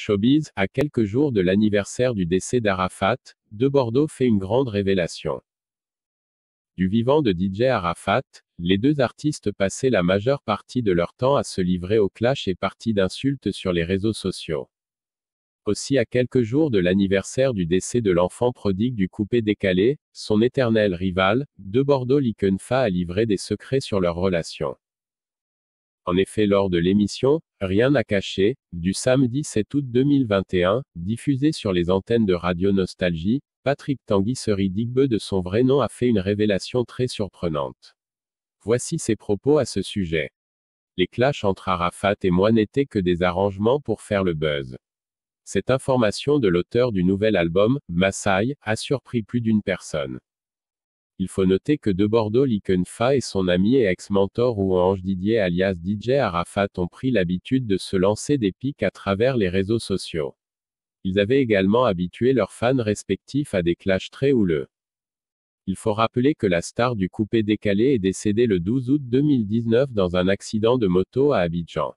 Showbiz, à quelques jours de l'anniversaire du décès d'Arafat, De Bordeaux fait une grande révélation. Du vivant de DJ Arafat, les deux artistes passaient la majeure partie de leur temps à se livrer aux clashs et parties d'insultes sur les réseaux sociaux. Aussi à quelques jours de l'anniversaire du décès de l'enfant prodigue du coupé décalé, son éternel rival, De Bordeaux Likenfa a livré des secrets sur leur relation. En effet, lors de l'émission Rien à cacher, du samedi 7 août 2021, diffusée sur les antennes de Radio Nostalgie, Patrick Tanguy Seri Digbeu de son vrai nom a fait une révélation très surprenante. Voici ses propos à ce sujet. Les clashs entre Arafat et moi n'étaient que des arrangements pour faire le buzz. Cette information de l'auteur du nouvel album, Masai, a surpris plus d'une personne. Il faut noter que de Bordeaux Likenfa et son ami et ex-mentor ou Ange Didier alias DJ Arafat ont pris l'habitude de se lancer des pics à travers les réseaux sociaux. Ils avaient également habitué leurs fans respectifs à des clashs très houleux. Il faut rappeler que la star du coupé décalé est décédée le 12 août 2019 dans un accident de moto à Abidjan.